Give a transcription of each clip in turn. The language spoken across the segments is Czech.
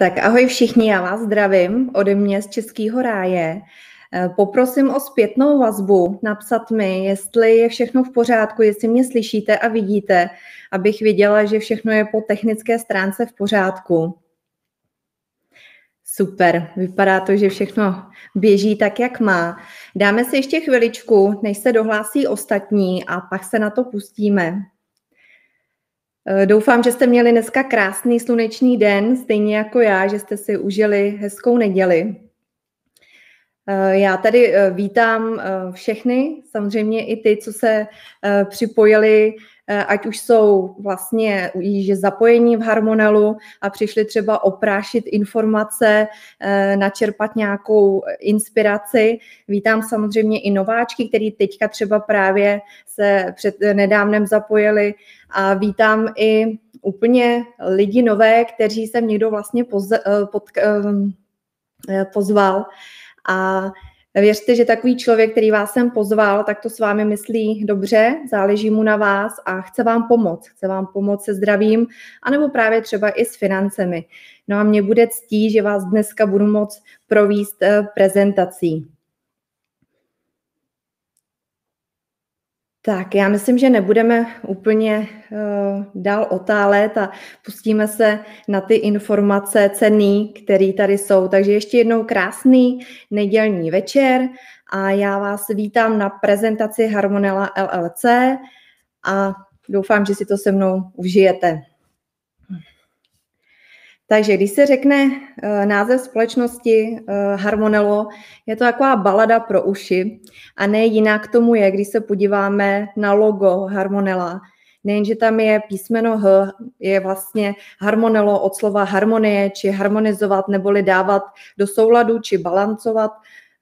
Tak ahoj všichni, já vás zdravím ode mě z Českého ráje. Eh, poprosím o zpětnou vazbu, napsat mi, jestli je všechno v pořádku, jestli mě slyšíte a vidíte, abych viděla, že všechno je po technické stránce v pořádku. Super, vypadá to, že všechno běží tak, jak má. Dáme si ještě chviličku, než se dohlásí ostatní a pak se na to pustíme. Eh, doufám, že jste měli dneska krásný sluneční den, stejně jako já, že jste si užili hezkou neděli. Eh, já tady eh, vítám eh, všechny, samozřejmě i ty, co se připojili, ať už jsou vlastně již zapojení v Harmonelu a přišli třeba oprášit informace, načerpat nějakou inspiraci. Vítám samozřejmě i nováčky, který teďka třeba právě se před nedávnem zapojili a vítám i úplně lidi nové, kteří jsem někdo vlastně poz, pod, pozval a věřte, že takový člověk, který vás sem pozval, tak to s vámi myslí dobře, záleží mu na vás a chce vám pomoct. Chce vám pomoct se zdravím, anebo právě třeba i s financemi. No a mě bude ctí, že vás dneska budu moct províst eh, prezentací. Tak, já myslím, že nebudeme úplně uh, dál otálet a pustíme se na ty informace cený, které tady jsou. Takže ještě jednou krásný nedělní večer a já vás vítám na prezentaci Harmonella LLC a doufám, že si to se mnou užijete. Takže když se řekne eh, název společnosti eh, Harmonello, je to taková balada pro uši a ne jinak tomu je, když se podíváme na logo Harmonella. Nejenže tam je písmeno H, je vlastně harmonelo od slova harmonie, či harmonizovat, neboli dávat do souladu, či balancovat,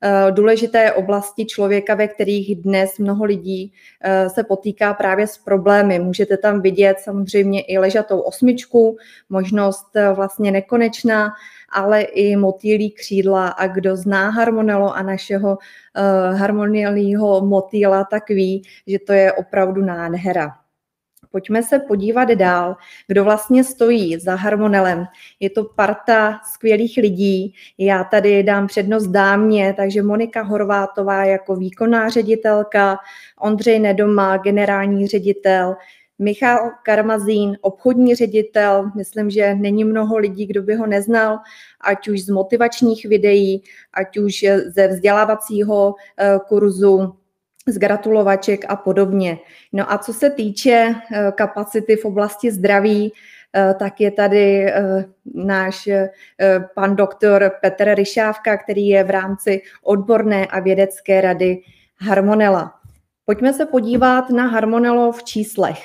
Eh, důležité oblasti člověka, ve kterých dnes mnoho lidí eh, se potýká právě s problémy. Můžete tam vidět samozřejmě i ležatou osmičku, možnost eh, vlastně nekonečná, ale i motýlí křídla a kdo zná harmonelo a našeho harmonilního motýla, tak ví, že to je opravdu nádhera. Pojďme se podívat dál, kdo vlastně stojí za harmonelem. Je to parta skvělých lidí. Já tady dám přednost dámě, takže Monika Horvátová jako výkonná ředitelka, Ondřej Nedoma, generální ředitel, Michal Karmazín, obchodní ředitel, myslím, že není mnoho lidí, kdo by ho neznal, ať už z motivačních videí, ať už ze vzdělávacího eh, kurzu, z gratulovaček a podobně. No a co se týče eh, kapacity v oblasti zdraví, eh, tak je tady eh, náš pan doktor Petr Ryšávka, který je v rámci odborné a vědecké rady Harmonela. Pojďme se podívat na Harmonelo v číslech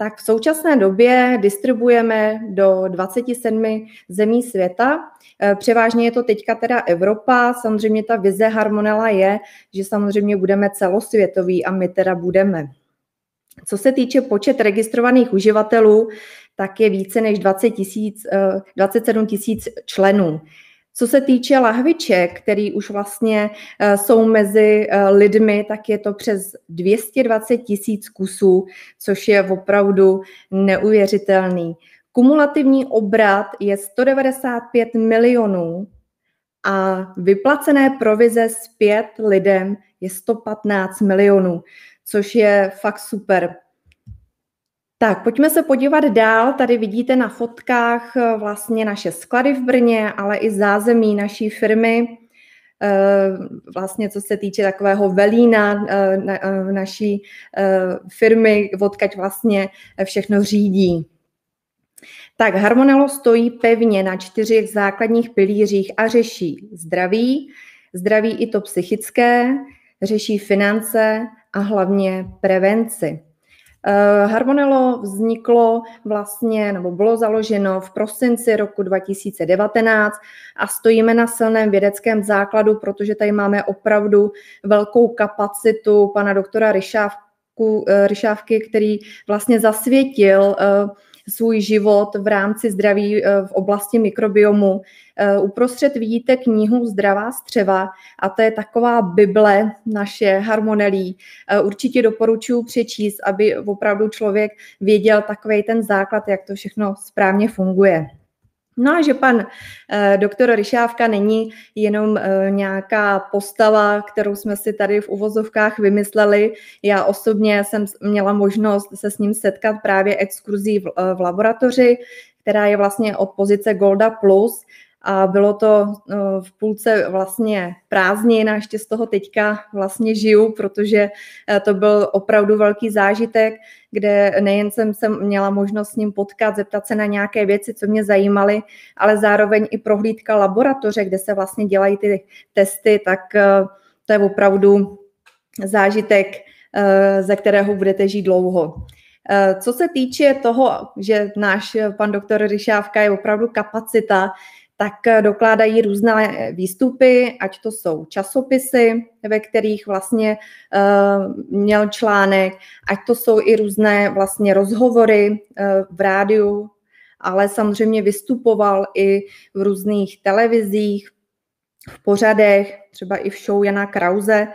tak v současné době distribuujeme do 27 zemí světa. E, převážně je to teďka teda Evropa. Samozřejmě ta vize Harmonela je, že samozřejmě budeme celosvětoví a my teda budeme. Co se týče počet registrovaných uživatelů, tak je více než 20 000, 27 tisíc členů. Co se týče lahviček, které už vlastně eh, jsou mezi eh, lidmi, tak je to přes 220 tisíc kusů, což je opravdu neuvěřitelný. Kumulativní obrat je 195 milionů a vyplacené provize zpět lidem je 115 milionů, což je fakt super. Tak, pojďme se podívat dál. Tady vidíte na fotkách eh, vlastně naše sklady v Brně, ale i zázemí naší firmy. Eh, vlastně co se týče takového velína eh, naší firmy, odkaď vlastně všechno řídí. Tak Harmonelo stojí pevně na čtyřech základních pilířích a řeší zdraví, zdraví i to psychické, řeší finance a hlavně prevenci. Eh, Harmonelo vzniklo vlastně, nebo bylo založeno v prosinci roku 2019 a stojíme na silném vědeckém základu, protože tady máme opravdu velkou kapacitu pana doktora Ryšávku, eh, Ryšávky, který vlastně zasvětil eh, svůj život v rámci zdraví eh, v oblasti mikrobiomu. Eh, uprostřed vidíte knihu Zdravá střeva a to je taková bible naše harmonelí. Eh, určitě doporučuji přečíst, aby opravdu člověk věděl takový ten základ, jak to všechno správně funguje. No a že pan eh, doktor Ryšávka není jenom eh, nějaká postava, kterou jsme si tady v uvozovkách vymysleli. Já osobně jsem měla možnost se s ním setkat právě exkurzí v, eh, v laboratoři, která je vlastně od pozice Golda Plus a bylo to no, v půlce vlastně prázdnin a ještě z toho teďka vlastně žiju, protože eh, to byl opravdu velký zážitek, kde nejen jsem se měla možnost s ním potkat, zeptat se na nějaké věci, co mě zajímaly, ale zároveň i prohlídka laboratoře, kde se vlastně dělají ty testy, tak eh, to je opravdu zážitek, eh, ze kterého budete žít dlouho. Co se týče toho, že náš pan doktor Ryšávka je opravdu kapacita, tak eh, dokládají různé eh, výstupy, ať to jsou časopisy, ve kterých vlastně uh, měl článek, ať to jsou i různé vlastně rozhovory uh, v rádiu, ale samozřejmě vystupoval i v různých televizích, v pořadech, třeba i v show Jana Krause.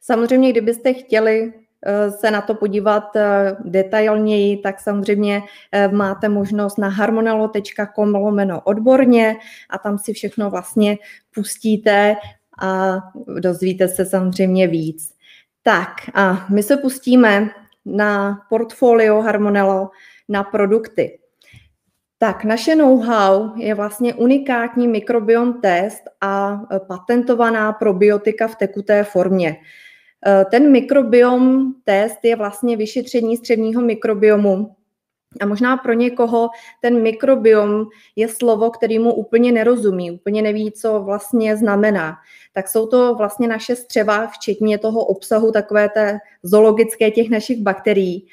Samozřejmě, kdybyste chtěli se na to podívat eh, detailněji, tak samozřejmě eh, máte možnost na harmonelo.com lomeno odborně a tam si všechno vlastně pustíte a dozvíte se samozřejmě víc. Tak a my se pustíme na portfolio Harmonelo na produkty. Tak, naše know-how je vlastně unikátní mikrobiom test a patentovaná probiotika v tekuté formě. Eh, ten mikrobiom test je vlastně vyšetření středního mikrobiomu. A možná pro někoho ten mikrobiom je slovo, který mu úplně nerozumí, úplně neví, co vlastně znamená. Tak jsou to vlastně naše střeva, včetně toho obsahu takové té zoologické těch našich bakterií,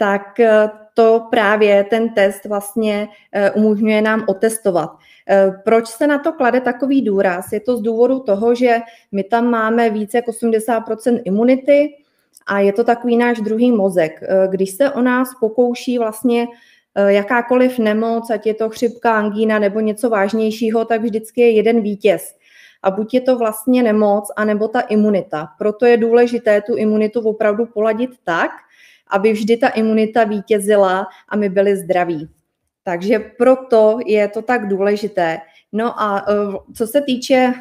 tak eh, to právě ten test vlastně eh, umožňuje nám otestovat. Eh, proč se na to klade takový důraz? Je to z důvodu toho, že my tam máme více jak 80 imunity a je to takový náš druhý mozek. Když se o nás pokouší vlastně jakákoliv nemoc, ať je to chřipka, angína nebo něco vážnějšího, tak vždycky je jeden vítěz. A buď je to vlastně nemoc, anebo ta imunita. Proto je důležité tu imunitu opravdu poladit tak, aby vždy ta imunita vítězila a my byli zdraví. Takže proto je to tak důležité. No a e, co se týče e,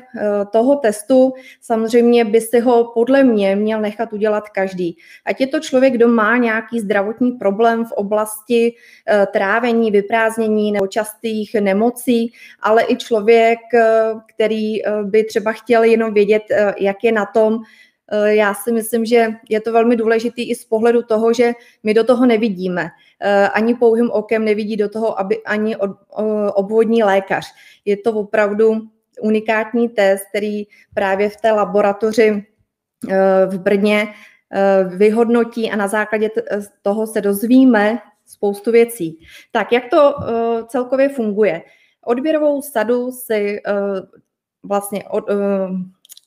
toho testu, samozřejmě by si ho podle mě měl nechat udělat každý. Ať je to člověk, kdo má nějaký zdravotní problém v oblasti e, trávení, vypráznění nebo častých nemocí, ale i člověk, který by třeba chtěl jenom vědět, jak je na tom Eh, já si myslím, že je to velmi důležitý i z pohledu toho, že my do toho nevidíme. Eh, ani pouhým okem nevidí do toho aby, ani obvodní lékař. Je to opravdu unikátní test, který právě v té laboratoři eh, v Brně vyhodnotí a na základě toho se dozvíme spoustu věcí. Tak jak to celkově funguje? Odběrovou sadu si vlastně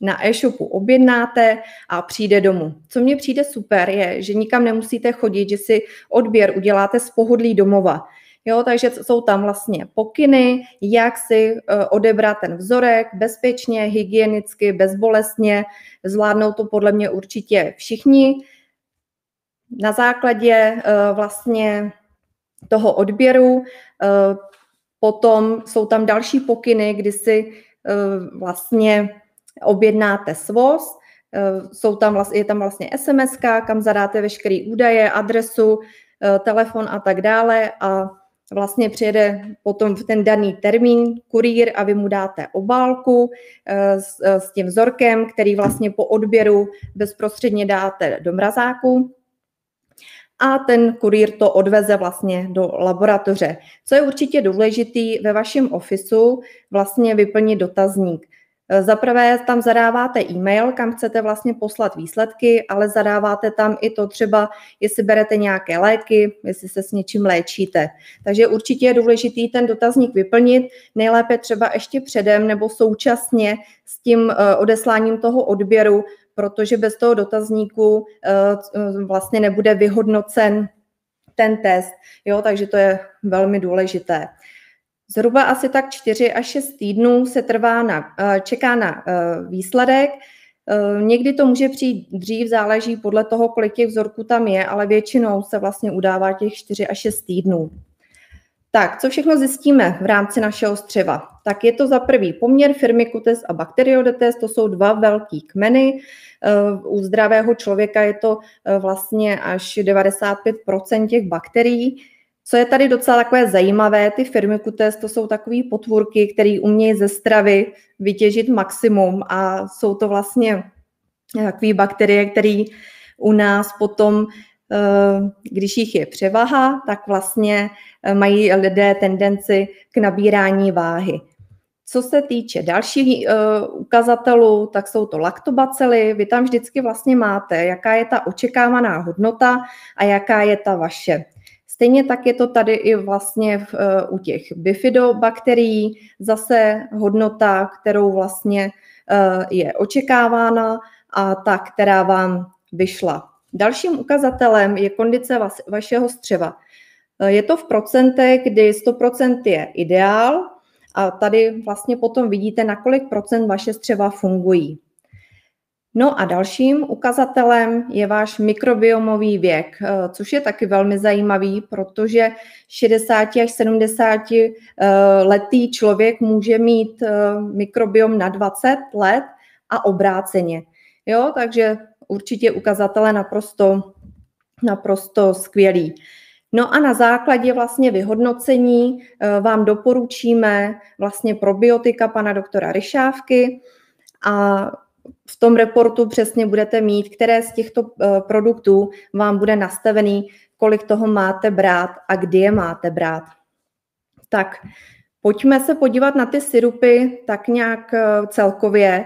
na e-shopu objednáte a přijde domů. Co mně přijde super je, že nikam nemusíte chodit, že si odběr uděláte z pohodlí domova. Jo, takže jsou tam vlastně pokyny, jak si e, odebrat ten vzorek bezpečně, hygienicky, bezbolestně. Zvládnou to podle mě určitě všichni. Na základě e, vlastně toho odběru e, potom jsou tam další pokyny, kdy si vlastně objednáte svoz, eh, jsou tam vlastně, je tam vlastně SMS, kam zadáte veškeré údaje, adresu, eh, telefon a tak dále a vlastně přijede potom v ten daný termín kurýr a vy mu dáte obálku eh, s, s tím vzorkem, který vlastně po odběru bezprostředně dáte do mrazáku a ten kurýr to odveze vlastně do laboratoře. Co je určitě důležitý ve vašem ofisu, vlastně vyplnit dotazník. Eh, Zaprvé tam zadáváte e-mail, kam chcete vlastně poslat výsledky, ale zadáváte tam i to třeba, jestli berete nějaké léky, jestli se s něčím léčíte. Takže určitě je důležitý ten dotazník vyplnit, nejlépe třeba ještě předem nebo současně s tím eh, odesláním toho odběru, protože bez toho dotazníku eh, vlastně nebude vyhodnocen ten test. Jo, takže to je velmi důležité. Zhruba asi tak 4 až 6 týdnů se trvá na, eh, čeká na eh, výsledek. Eh, někdy to může přijít dřív, záleží podle toho, kolik těch vzorků tam je, ale většinou se vlastně udává těch 4 až 6 týdnů. Tak, co všechno zjistíme v rámci našeho střeva? Tak je to za prvý poměr Kutes a bakteriodetes, to jsou dva velký kmeny. U zdravého člověka je to vlastně až 95% těch bakterií, co je tady docela takové zajímavé, ty firmy kutes, to jsou takové potvůrky, které umějí ze stravy vytěžit maximum a jsou to vlastně eh, takové bakterie, které u nás potom eh, když jich je převaha, tak vlastně eh, mají lidé tendenci k nabírání váhy. Co se týče dalších ukazatelů, tak jsou to laktobacily. Vy tam vždycky vlastně máte, jaká je ta očekávaná hodnota a jaká je ta vaše. Stejně tak je to tady i vlastně v, e, u těch bifidobakterií, zase hodnota, kterou vlastně e, je očekávána a ta, která vám vyšla. Dalším ukazatelem je kondice vašeho střeva. E, je to v procentech, kdy 100% je ideál a tady vlastně potom vidíte, na kolik procent vaše střeva fungují. No a dalším ukazatelem je váš mikrobiomový věk, eh, což je taky velmi zajímavý, protože 60 až 70 eh, letý člověk může mít eh, mikrobiom na 20 let a obráceně. Jo, takže určitě ukazatele naprosto, naprosto skvělý. No a na základě vlastně vyhodnocení vám doporučíme vlastně probiotika pana doktora Ryšávky a v tom reportu přesně budete mít, které z těchto eh, produktů vám bude nastavený, kolik toho máte brát a kdy je máte brát. Tak pojďme se podívat na ty sirupy tak nějak eh, celkově.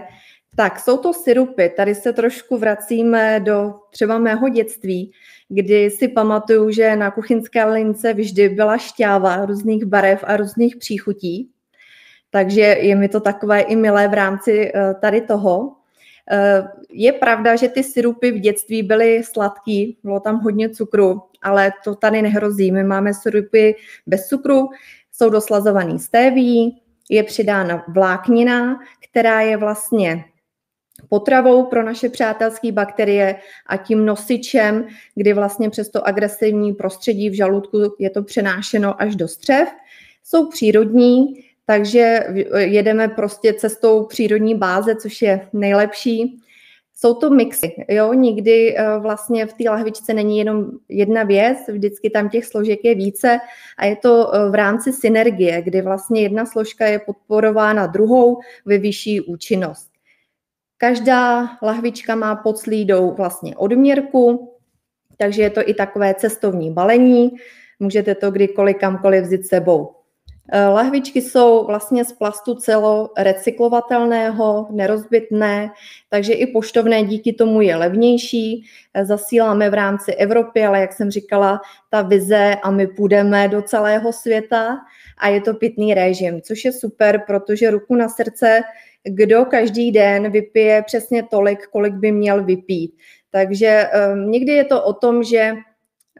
Tak jsou to sirupy, tady se trošku vracíme do třeba mého dětství, kdy si pamatuju, že na kuchyňské lince vždy byla šťáva různých barev a různých příchutí. Takže je mi to takové i milé v rámci eh, tady toho. Eh, je pravda, že ty syrupy v dětství byly sladký, bylo tam hodně cukru, ale to tady nehrozí. My máme syrupy bez cukru, jsou doslazovaný stéví, je přidána vláknina, která je vlastně potravou pro naše přátelské bakterie a tím nosičem, kdy vlastně přes to agresivní prostředí v žaludku je to přenášeno až do střev. Jsou přírodní, takže e, jedeme prostě cestou přírodní báze, což je nejlepší. Jsou to mixy, jo, nikdy e, vlastně v té lahvičce není jenom jedna věc, vždycky tam těch složek je více a je to e, v rámci synergie, kdy vlastně jedna složka je podporována druhou ve vyšší účinnost. Každá lahvička má pod slídou vlastně odměrku, takže je to i takové cestovní balení, můžete to kdykoliv kamkoliv vzít sebou. Eh, lahvičky jsou vlastně z plastu celo recyklovatelného, nerozbitné, takže i poštovné díky tomu je levnější. Eh, zasíláme v rámci Evropy, ale jak jsem říkala, ta vize a my půjdeme do celého světa a je to pitný režim, což je super, protože ruku na srdce, kdo každý den vypije přesně tolik, kolik by měl vypít. Takže um, někdy je to o tom, že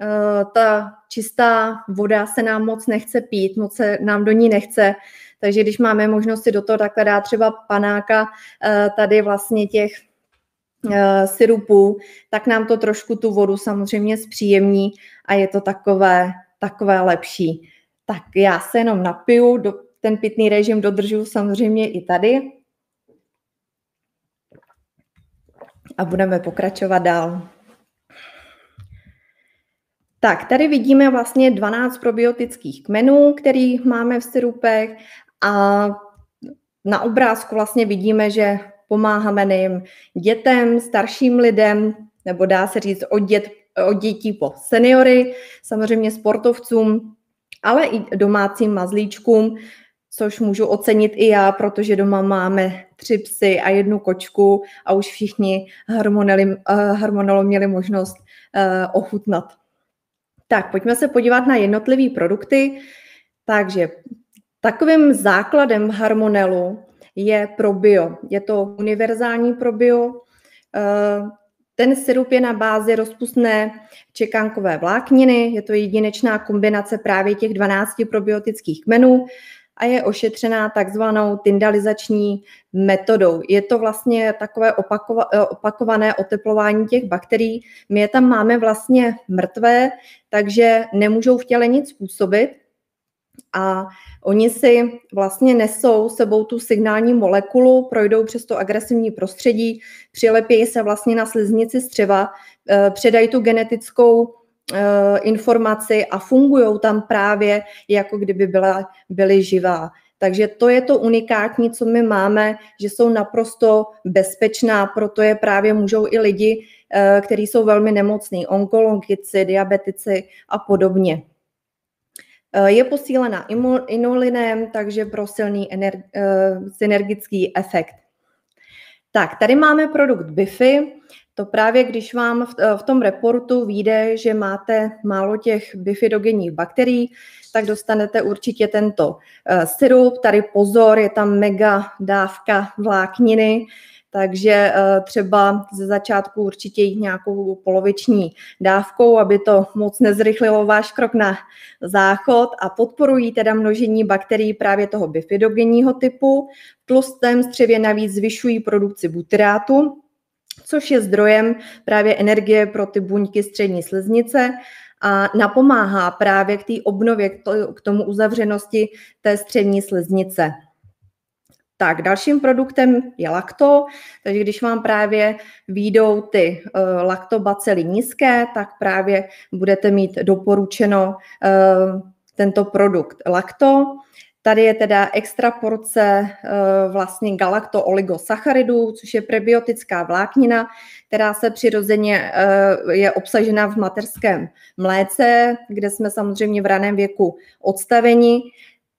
Eh, ta čistá voda se nám moc nechce pít, moc se nám do ní nechce, takže když máme možnosti do toho takhle dát třeba panáka eh, tady vlastně těch eh, syrupů, tak nám to trošku tu vodu samozřejmě zpříjemní a je to takové, takové lepší. Tak já se jenom napiju, ten pitný režim dodržu samozřejmě i tady. A budeme pokračovat dál. Tak, tady vidíme vlastně 12 probiotických kmenů, který máme v syrupech a na obrázku vlastně vidíme, že pomáháme nejen dětem, starším lidem, nebo dá se říct od, dět, od dětí po seniory, samozřejmě sportovcům, ale i domácím mazlíčkům, což můžu ocenit i já, protože doma máme tři psy a jednu kočku a už všichni harmoneli, eh, měli možnost eh, ochutnat. Tak, pojďme se podívat na jednotlivé produkty. Takže takovým základem Harmonelu je probio. Je to univerzální probio. Eh, ten sirup je na bázi rozpustné čekankové vlákniny. Je to jedinečná kombinace právě těch 12 probiotických kmenů a je ošetřená takzvanou tyndalizační metodou. Je to vlastně takové eh, opakované oteplování těch bakterií. My je tam máme vlastně mrtvé, takže nemůžou v těle nic způsobit, a oni si vlastně nesou sebou tu signální molekulu, projdou přes to agresivní prostředí, přilepějí se vlastně na sliznici střeva, eh, předají tu genetickou Eh, informaci a fungují tam právě, jako kdyby byla, byly živá. Takže to je to unikátní, co my máme, že jsou naprosto bezpečná, proto je právě můžou i lidi, eh, kteří jsou velmi nemocní, onkologici, diabetici a podobně. Eh, je posílena inulinem, takže pro silný ener- synergický efekt. Tak, tady máme produkt Bifi. To právě, když vám v, eh, v tom reportu vyjde, že máte málo těch bifidogenních bakterií, tak dostanete určitě tento uh, syrup. Tady pozor, je tam mega dávka vlákniny, takže uh, třeba ze začátku určitě jít nějakou poloviční dávkou, aby to moc nezrychlilo váš krok na záchod a podporují teda množení bakterií právě toho bifidogenního typu. Tlustem střevě navíc zvyšují produkci butyrátu, což je zdrojem právě energie pro ty buňky střední sliznice a napomáhá právě k té obnově, k tomu uzavřenosti té střední sliznice. Tak, dalším produktem je lakto, takže když vám právě výjdou ty uh, eh, laktobacely nízké, tak právě budete mít doporučeno uh, tento produkt lakto. Tady je teda extra porce eh, vlastně galakto-oligosacharidů, což je prebiotická vláknina, která se přirozeně eh, je obsažena v materském mléce, kde jsme samozřejmě v raném věku odstaveni.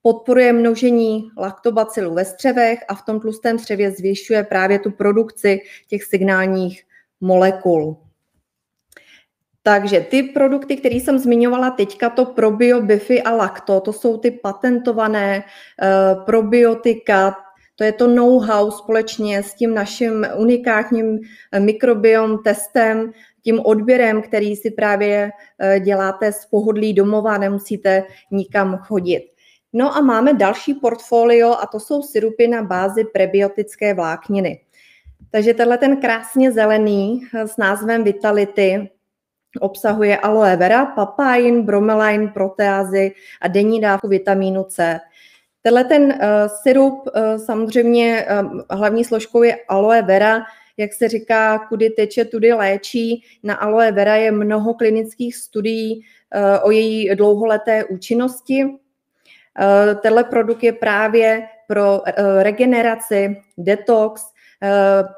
Podporuje množení laktobacilů ve střevech a v tom tlustém střevě zvyšuje právě tu produkci těch signálních molekul. Takže ty produkty, které jsem zmiňovala teďka, to probio, bify a lakto, to jsou ty patentované uh, probiotika, to je to know-how společně s tím naším unikátním eh, mikrobiom testem, tím odběrem, který si právě eh, děláte z pohodlí domova, nemusíte nikam chodit. No a máme další portfolio a to jsou sirupy na bázi prebiotické vlákniny. Takže tenhle ten krásně zelený s názvem Vitality, Obsahuje aloe vera, papain, bromelain, proteázy a denní dávku vitamínu C. Tenhle ten uh, eh, syrup uh, eh, samozřejmě um, hlavní složkou je aloe vera, jak se říká, kudy teče, tudy léčí. Na aloe vera je mnoho klinických studií uh, o její dlouholeté účinnosti. Uh, tenhle produkt je právě pro uh, regeneraci, detox,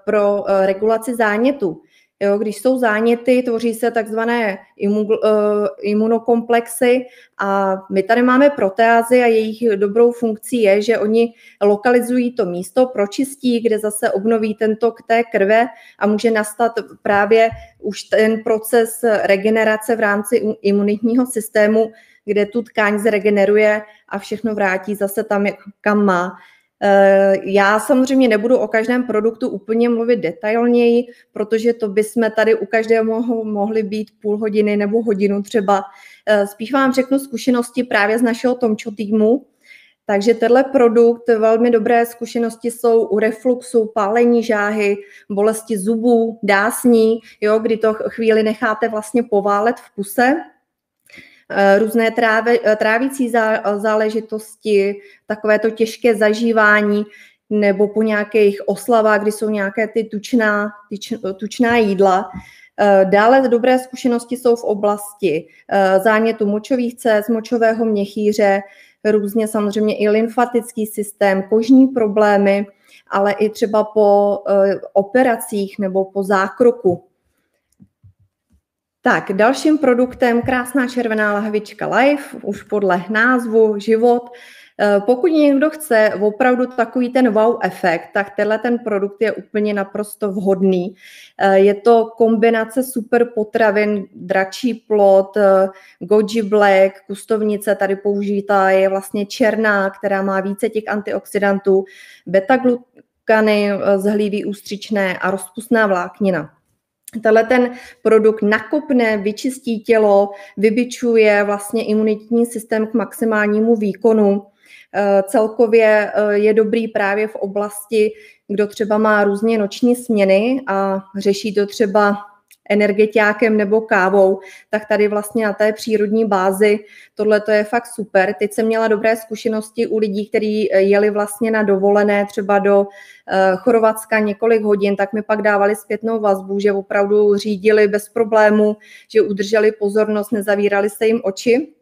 pro regulaci zánětu. Jo, když jsou záněty, tvoří se takzvané eh, imunokomplexy a my tady máme proteázy a jejich dobrou funkcí je, že oni lokalizují to místo, pročistí, kde zase obnoví ten tok té krve a může nastat právě už ten proces regenerace v rámci imunitního systému, kde tu tkáň zregeneruje a všechno vrátí zase tam, kam má. Eh, já samozřejmě nebudu o každém produktu úplně mluvit detailněji, protože to bychom tady u každého mohli být půl hodiny nebo hodinu třeba. Eh, spíš vám řeknu zkušenosti právě z našeho Tomčo týmu, takže tenhle produkt, velmi dobré zkušenosti jsou u refluxu, pálení žáhy, bolesti zubů, dásní, jo, kdy to chvíli necháte vlastně poválet v puse. Eh, různé tráve, eh, trávící eh, záležitosti, takové to těžké zažívání, nebo po nějakých oslavách, kdy jsou nějaké ty tučná, tyč, tučná jídla. Dále dobré zkušenosti jsou v oblasti zánětu močových cest, močového měchýře, různě samozřejmě i lymfatický systém, kožní problémy, ale i třeba po operacích nebo po zákroku. Tak, dalším produktem krásná červená lahvička Life, už podle názvu život. Eh, pokud někdo chce opravdu takový ten wow efekt, tak tenhle ten produkt je úplně naprosto vhodný. Eh, je to kombinace super potravin, dračí plot, eh, goji black, kustovnice tady použitá je vlastně černá, která má více těch antioxidantů, beta-glukany z hlívy ústřičné a rozpustná vláknina. Tenhle ten produkt nakopne, vyčistí tělo, vybičuje vlastně imunitní systém k maximálnímu výkonu. E, celkově e, je dobrý právě v oblasti, kdo třeba má různě noční směny a řeší to třeba energetiákem nebo kávou, tak tady vlastně na té přírodní bázi tohle to je fakt super. Teď jsem měla dobré zkušenosti u lidí, kteří eh, jeli vlastně na dovolené třeba do eh, Chorvatska několik hodin, tak mi pak dávali zpětnou vazbu, že opravdu řídili bez problému, že udrželi pozornost, nezavírali se jim oči.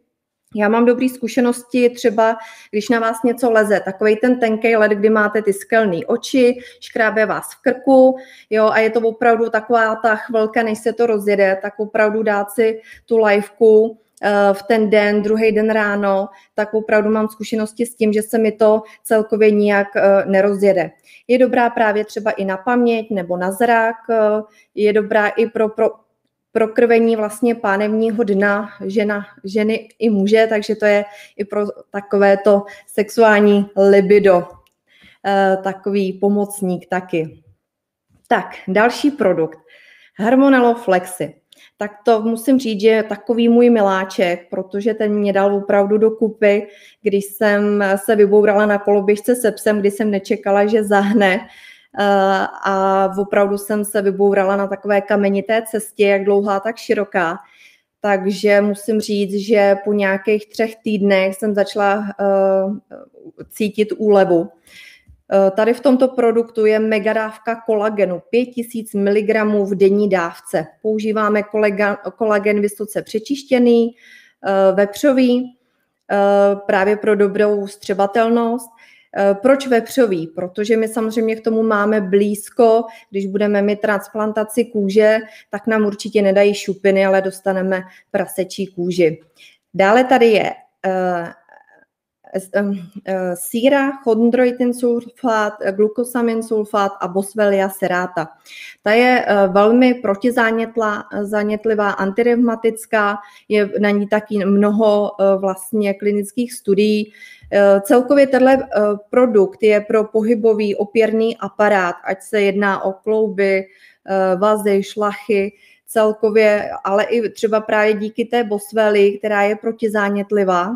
Já mám dobré zkušenosti třeba, když na vás něco leze, takový ten tenký led, kdy máte ty skelné oči, škrábe vás v krku, jo, a je to opravdu taková ta chvilka, než se to rozjede, tak opravdu dát si tu liveku, eh, v ten den, druhý den ráno, tak opravdu mám zkušenosti s tím, že se mi to celkově nijak eh, nerozjede. Je dobrá právě třeba i na paměť nebo na zrak, eh, je dobrá i pro, pro prokrvení vlastně pánevního dna žena, ženy i muže, takže to je i pro takové to sexuální libido eh, takový pomocník taky. Tak, další produkt. Harmonello Flexi. Tak to musím říct, že je takový můj miláček, protože ten mě dal opravdu do kupy, když jsem se vybourala na koloběžce se psem, kdy jsem nečekala, že zahne Eh, a opravdu jsem se vybourala na takové kamenité cestě, jak dlouhá, tak široká. Takže musím říct, že po nějakých třech týdnech jsem začala uh, cítit úlevu. Uh, tady v tomto produktu je mega dávka kolagenu, 5000 mg v denní dávce. Používáme kolega, kolagen vysoce přečištěný, uh, vepřový, právě pro dobrou střebatelnost Eh, proč vepřový? Protože my samozřejmě k tomu máme blízko, když budeme mít transplantaci kůže, tak nám určitě nedají šupiny, ale dostaneme prasečí kůži. Dále tady je eh, Ehm, eh, síra, chondroitin sulfát, eh, glukosamin sulfát a boswellia serata. Ta je eh, velmi protizánětlá, zánětlivá, antirevmatická, je na ní taky mnoho vlastně klinických studií. Celkově tenhle produkt je pro pohybový opěrný aparát, ať se jedná o klouby, vazy, šlachy, celkově, ale i třeba právě díky té bosveli, která je protizánětlivá,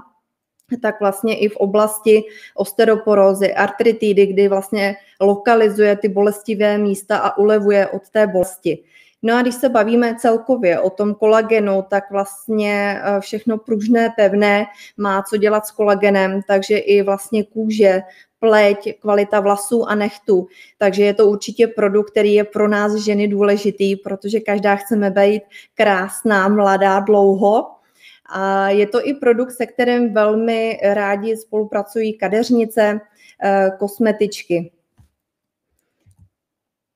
tak vlastně i v oblasti osteoporózy, artritidy, kdy vlastně lokalizuje ty bolestivé místa a ulevuje od té bolesti. No a když se bavíme celkově o tom kolagenu, tak vlastně eh, všechno pružné, pevné má co dělat s kolagenem, takže i vlastně kůže, pleť, kvalita vlasů a nechtů. Takže je to určitě produkt, který je pro nás ženy důležitý, protože každá chceme být krásná, mladá, dlouho a je to i produkt, se kterým velmi rádi spolupracují kadeřnice, eh, kosmetičky.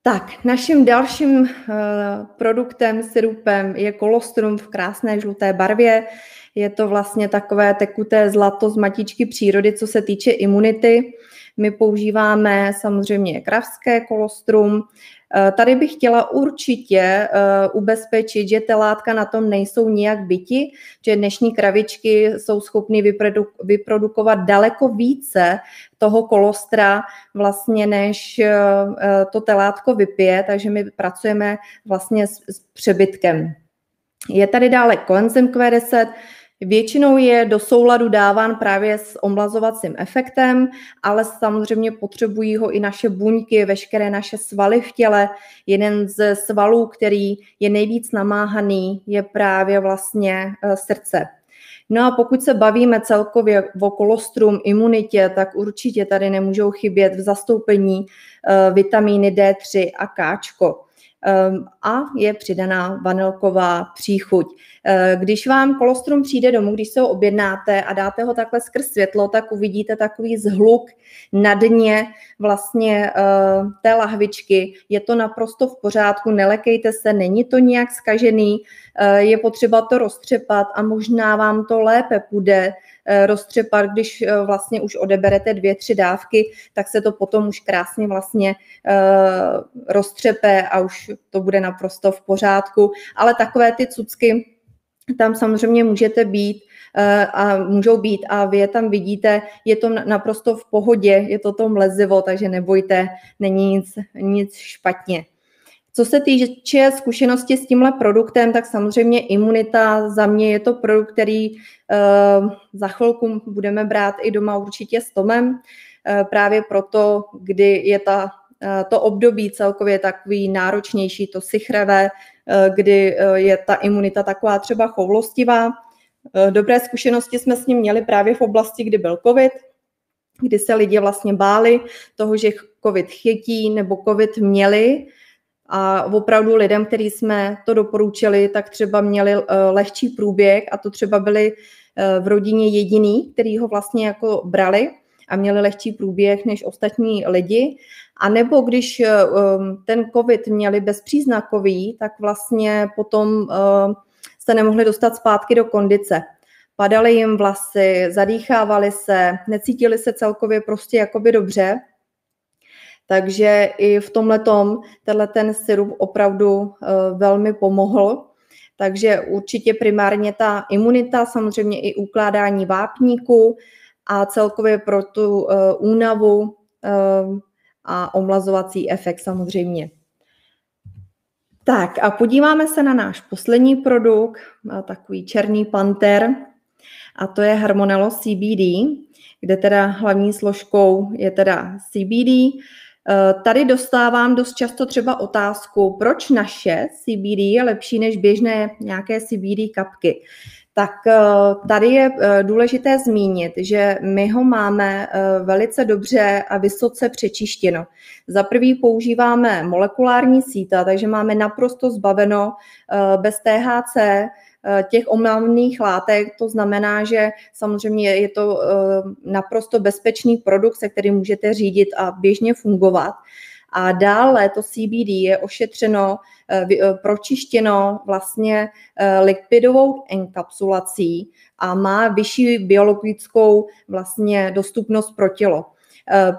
Tak, naším dalším eh, produktem, syrupem je kolostrum v krásné žluté barvě. Je to vlastně takové tekuté zlato z matičky přírody, co se týče imunity. My používáme samozřejmě kravské kolostrum, Eh, tady bych chtěla určitě eh, ubezpečit, že ta látka na tom nejsou nijak byti, že dnešní kravičky jsou schopny vyprodukovat daleko více toho kolostra vlastně, než eh, to telátko vypije, takže my pracujeme vlastně s, s přebytkem. Je tady dále koenzym Q10, Většinou je do souladu dáván právě s omlazovacím efektem, ale samozřejmě potřebují ho i naše buňky, veškeré naše svaly v těle. Jeden z svalů, který je nejvíc namáhaný, je právě vlastně eh, srdce. No a pokud se bavíme celkově o kolostrum, imunitě, tak určitě tady nemůžou chybět v zastoupení eh, vitamíny D3 a Kčko. Ehm, a je přidaná vanilková příchuť. Ehm, když vám kolostrum přijde domů, když se ho objednáte a dáte ho takhle skrz světlo, tak uvidíte takový zhluk na dně vlastně ehm, té lahvičky. Je to naprosto v pořádku, nelekejte se, není to nějak skažený, je potřeba to roztřepat a možná vám to lépe půjde, Eh, roztřepat, když eh, vlastně už odeberete dvě, tři dávky, tak se to potom už krásně vlastně eh, roztřepe a už to bude naprosto v pořádku. Ale takové ty cucky tam samozřejmě můžete být a můžou být a vy je tam vidíte, je to naprosto v pohodě, je to to mlezivo, takže nebojte, není nic, nic špatně. Co se týče zkušenosti s tímhle produktem, tak samozřejmě imunita za mě je to produkt, který uh, za chvilku budeme brát i doma určitě s Tomem, uh, právě proto, kdy je ta, uh, to období celkově takový náročnější, to sichrevé, kdy je ta imunita taková třeba choulostivá. Dobré zkušenosti jsme s ním měli právě v oblasti, kdy byl covid, kdy se lidi vlastně báli toho, že covid chytí nebo covid měli, a opravdu lidem, který jsme to doporučili, tak třeba měli eh, lehčí průběh a to třeba byli eh, v rodině jediný, který ho vlastně jako brali a měli lehčí průběh než ostatní lidi. A nebo když eh, ten COVID měli bezpříznakový, tak vlastně potom se nemohli dostat zpátky do kondice. Padaly jim vlasy, zadýchávali se, necítili se celkově prostě jakoby dobře, takže i v tomhle tom tenhle ten sirup opravdu eh, velmi pomohl. Takže určitě primárně ta imunita, samozřejmě i ukládání vápníku a celkově pro tu eh, únavu eh, a omlazovací efekt samozřejmě. Tak a podíváme se na náš poslední produkt, takový černý panter, a to je Harmonello CBD, kde teda hlavní složkou je teda CBD, Eh, tady dostávám dost často třeba otázku, proč naše CBD je lepší než běžné nějaké CBD kapky. Tak eh, tady je eh, důležité zmínit, že my ho máme velice dobře a vysoce přečištěno. Za prvý používáme molekulární síta, takže máme naprosto zbaveno bez THC, Eh, těch omamných látek. To znamená, že samozřejmě je to eh, naprosto bezpečný produkt, se kterým můžete řídit a běžně fungovat. A dále to CBD je ošetřeno, eh, pročištěno vlastně lipidovou enkapsulací a má vyšší biologickou vlastně dostupnost pro tělo.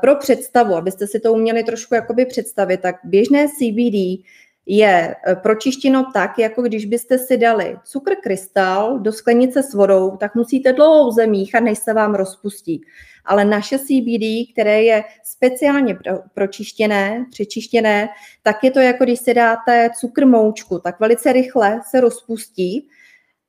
Pro představu, abyste si to uměli trošku jakoby představit, tak běžné CBD je eh, pročištěno tak, jako když byste si dali cukr krystal do sklenice s vodou, tak musíte dlouhou zemíchat, než se vám rozpustí. Ale naše CBD, které je speciálně pročištěné, přečištěné, tak je to jako když si dáte cukr moučku, tak velice rychle se rozpustí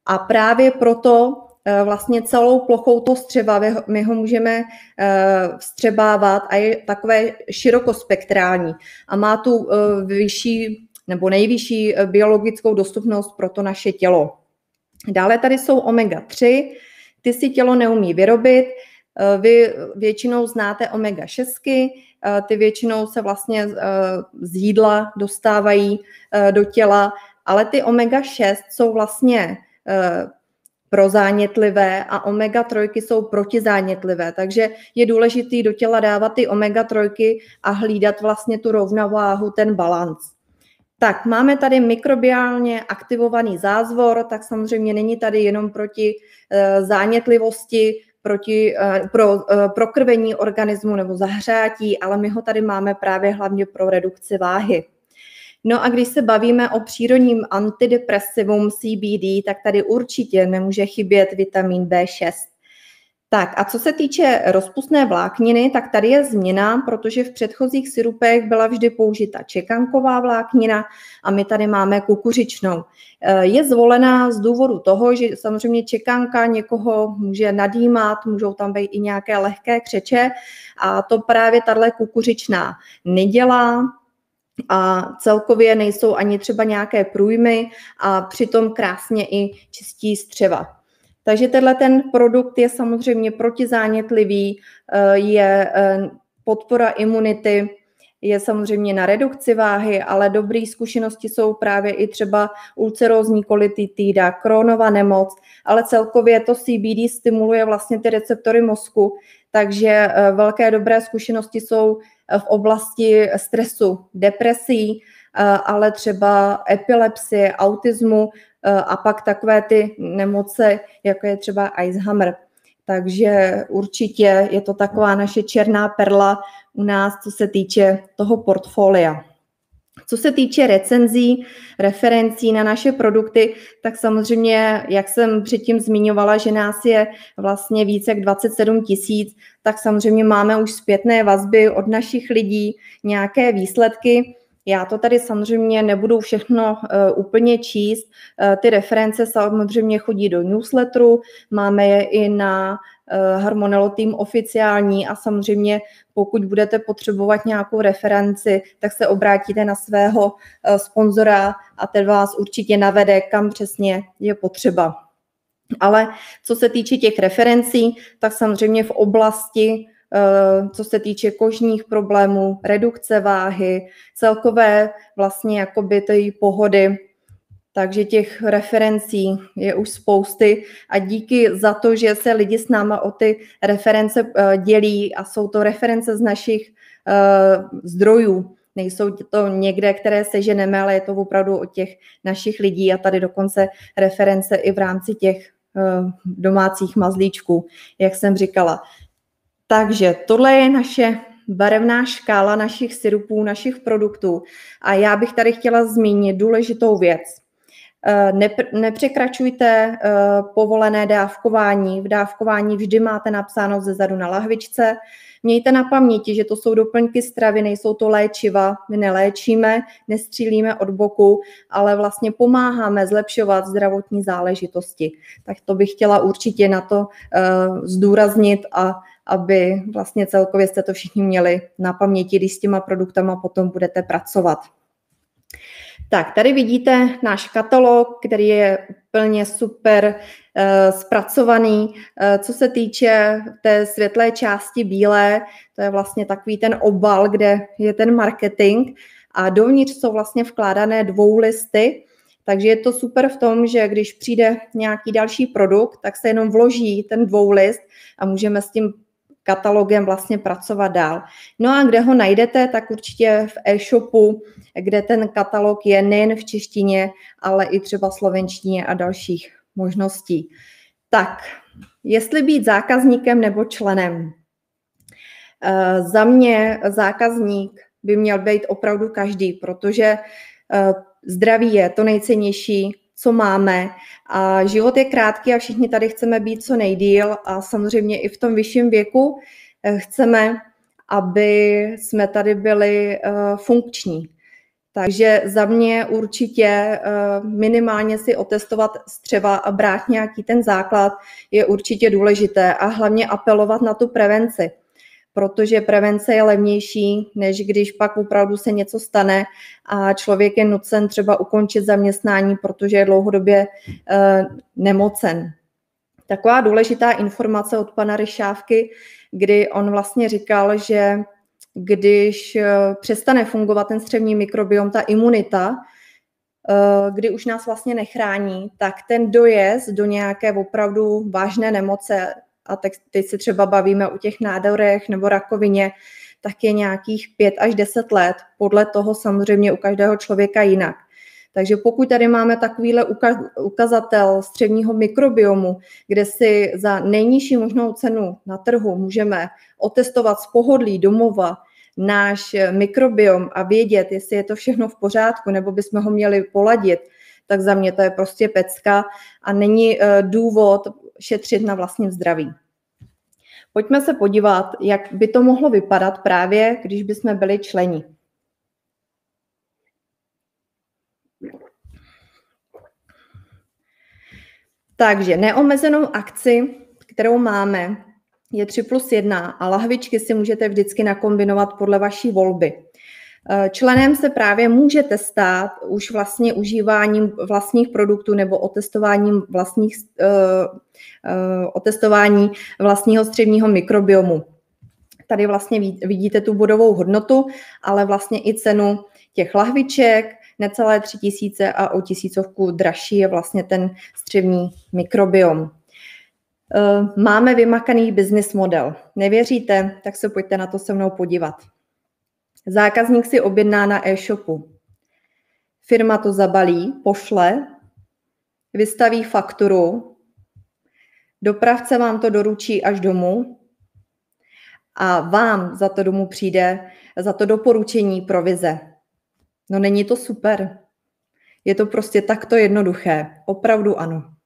a právě proto eh, vlastně celou plochou to střeva, my ho můžeme eh, vstřebávat a je takové širokospektrální a má tu vyšší nebo nejvyšší eh, biologickou dostupnost pro to naše tělo. Dále tady jsou omega-3, ty si tělo neumí vyrobit, eh, vy většinou znáte omega-6, eh, ty většinou se vlastně z jídla dostávají do těla, ale ty omega-6 jsou vlastně prozánětlivé a omega-3 jsou protizánětlivé, takže je důležité do těla dávat ty omega-3 a hlídat vlastně tu rovnováhu, ten balans. Tak, máme tady mikrobiálně aktivovaný zázvor, tak samozřejmě není tady jenom proti eh, zánětlivosti, proti, eh, pro, eh, pro krvení organismu nebo zahřátí, ale my ho tady máme právě hlavně pro redukci váhy. No a když se bavíme o přírodním antidepresivum CBD, tak tady určitě nemůže chybět vitamin B6. Tak a co se týče rozpustné vlákniny, tak tady je změna, protože v předchozích sirupech byla vždy použita čekanková vláknina a my tady máme kukuřičnou. E, je zvolená z důvodu toho, že samozřejmě čekanka někoho může nadýmat, můžou tam být i nějaké lehké křeče a to právě tahle kukuřičná nedělá, a celkově nejsou ani třeba nějaké průjmy a přitom krásně i čistí střeva. Takže tenhle ten produkt je samozřejmě protizánětlivý, eh, je eh, podpora imunity, je samozřejmě na redukci váhy, ale dobré zkušenosti jsou právě i třeba ulcerózní týda, Kronova nemoc, ale celkově to CBD stimuluje vlastně ty receptory mozku, takže eh, velké dobré zkušenosti jsou v oblasti stresu, depresí, ale třeba epilepsie, autismu Eh, a pak takové ty nemoce, jako je třeba Icehammer. Takže určitě je to taková naše černá perla u nás, co se týče toho portfolia. Co se týče recenzí, referencí na naše produkty, tak samozřejmě, jak jsem předtím zmiňovala, že nás je vlastně více jak 27 tisíc, tak samozřejmě máme už zpětné vazby od našich lidí, nějaké výsledky, já to tady samozřejmě nebudu všechno eh, úplně číst. Eh, ty reference samozřejmě chodí do newsletteru, máme je i na eh, Harmonelo tým oficiální a samozřejmě pokud budete potřebovat nějakou referenci, tak se obrátíte na svého sponzora a ten vás určitě navede, kam přesně je potřeba. Ale co se týče těch referencí, tak samozřejmě v oblasti Eh, co se týče kožních problémů, redukce váhy, celkové vlastně jakoby té pohody. Takže těch referencí je už spousty a díky za to, že se lidi s náma o ty reference eh, dělí a jsou to reference z našich eh, zdrojů, nejsou to někde, které seženeme, ale je to opravdu od těch našich lidí a tady dokonce reference i v rámci těch domácích mazlíčků, jak jsem říkala. Takže tohle je naše barevná škála našich syrupů, našich produktů. A já bych tady chtěla zmínit důležitou věc. Eh, nepřekračujte eh, povolené dávkování. V dávkování vždy máte napsáno ze zadu na lahvičce. Mějte na paměti, že to jsou doplňky stravy, nejsou to léčiva. My neléčíme, nestřílíme od boku, ale vlastně pomáháme zlepšovat zdravotní záležitosti. Tak to bych chtěla určitě na to eh, zdůraznit a aby vlastně celkově jste to všichni měli na paměti, když s těma produktama potom budete pracovat. Tak, tady vidíte náš katalog, který je úplně super e, zpracovaný. E, co se týče té světlé části bílé, to je vlastně takový ten obal, kde je ten marketing a dovnitř jsou vlastně vkládané dvou listy, takže je to super v tom, že když přijde nějaký další produkt, tak se jenom vloží ten dvoulist a můžeme s tím katalogem vlastně pracovat dál. No a kde ho najdete, tak určitě v e-shopu, kde ten katalog je nejen v češtině, ale i třeba slovenštině a dalších možností. Tak, jestli být zákazníkem nebo členem. Eh, za mě zákazník by měl být opravdu každý, protože eh, zdraví je to nejcennější, co máme. A život je krátký a všichni tady chceme být co nejdíl a samozřejmě i v tom vyšším věku eh, chceme, aby jsme tady byli eh, funkční. Takže za mě určitě eh, minimálně si otestovat střeva a brát nějaký ten základ je určitě důležité a hlavně apelovat na tu prevenci protože prevence je levnější, než když pak opravdu se něco stane a člověk je nucen třeba ukončit zaměstnání, protože je dlouhodobě eh, nemocen. Taková důležitá informace od pana Ryšávky, kdy on vlastně říkal, že když eh, přestane fungovat ten střevní mikrobiom, ta imunita, eh, kdy už nás vlastně nechrání, tak ten dojezd do nějaké opravdu vážné nemoce a tak teď se třeba bavíme o těch nádorech nebo rakovině, tak je nějakých 5 až 10 let. Podle toho samozřejmě u každého člověka jinak. Takže pokud tady máme takovýhle ukazatel střevního mikrobiomu, kde si za nejnižší možnou cenu na trhu můžeme otestovat z pohodlí domova náš mikrobiom a vědět, jestli je to všechno v pořádku, nebo bychom ho měli poladit, tak za mě to je prostě pecka a není eh, důvod šetřit na vlastním zdraví. Pojďme se podívat, jak by to mohlo vypadat právě, když bychom byli členi. Takže neomezenou akci, kterou máme, je 3 plus 1 a lahvičky si můžete vždycky nakombinovat podle vaší volby. Eh, členem se právě můžete stát už vlastně užíváním vlastních produktů nebo otestováním vlastních, eh, eh, otestování vlastního střevního mikrobiomu. Tady vlastně vidíte tu bodovou hodnotu, ale vlastně i cenu těch lahviček, necelé tři tisíce a o tisícovku dražší je vlastně ten střevní mikrobiom. Máme vymakaný business model. Nevěříte? Tak se pojďte na to se mnou podívat. Zákazník si objedná na e-shopu. Firma to zabalí, pošle, vystaví fakturu, dopravce vám to doručí až domů a vám za to domů přijde za to doporučení provize. No není to super. Je to prostě takto jednoduché. Opravdu ano.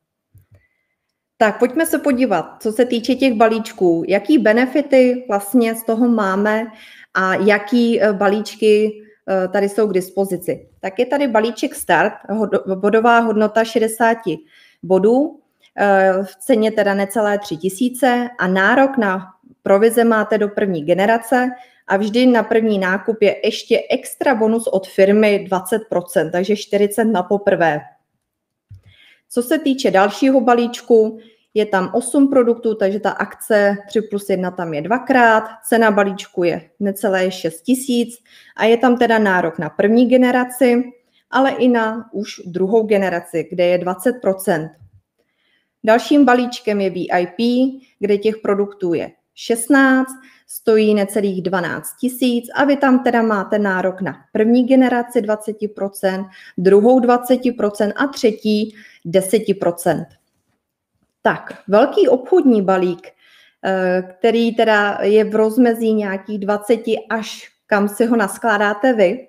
Tak pojďme se podívat, co se týče těch balíčků, jaký benefity vlastně z toho máme a jaký eh, balíčky eh, tady jsou k dispozici. Tak je tady balíček start, bodová hodnota 60 bodů, eh, v ceně teda necelé 3 tisíce a nárok na provize máte do první generace a vždy na první nákup je ještě extra bonus od firmy 20%, takže 40 na poprvé. Co se týče dalšího balíčku, je tam 8 produktů, takže ta akce 3 plus 1 tam je dvakrát, cena balíčku je necelé 6 tisíc a je tam teda nárok na první generaci, ale i na už druhou generaci, kde je 20 Dalším balíčkem je VIP, kde těch produktů je 16, stojí necelých 12 tisíc a vy tam teda máte nárok na první generaci 20%, druhou 20% a třetí 10%. Tak, velký obchodní balík, eh, který teda je v rozmezí nějakých 20 až kam si ho naskládáte vy,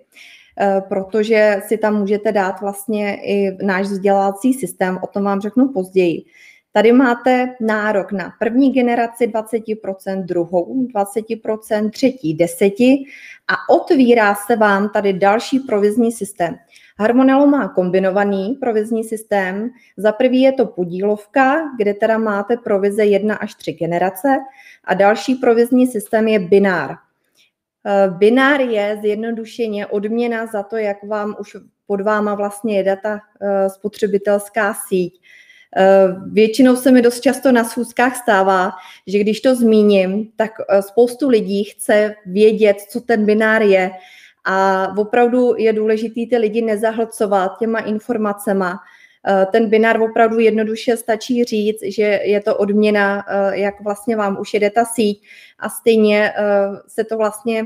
eh, protože si tam můžete dát vlastně i náš vzdělávací systém, o tom vám řeknu později. Tady máte nárok na první generaci 20%, druhou 20%, třetí 10% a otvírá se vám tady další provizní systém. Harmonelo má kombinovaný provizní systém. Za prvý je to podílovka, kde teda máte provize jedna až tři generace a další provizní systém je binár. Eh, binár je zjednodušeně odměna za to, jak vám už pod váma vlastně je data eh, spotřebitelská síť. Eh, většinou se mi dost často na schůzkách stává, že když to zmíním, tak spoustu lidí chce vědět, co ten binár je, a opravdu je důležité ty lidi nezahlcovat těma informacema. Eh, ten binár opravdu jednoduše stačí říct, že je to odměna, eh, jak vlastně vám už jede ta síť a stejně eh, se to vlastně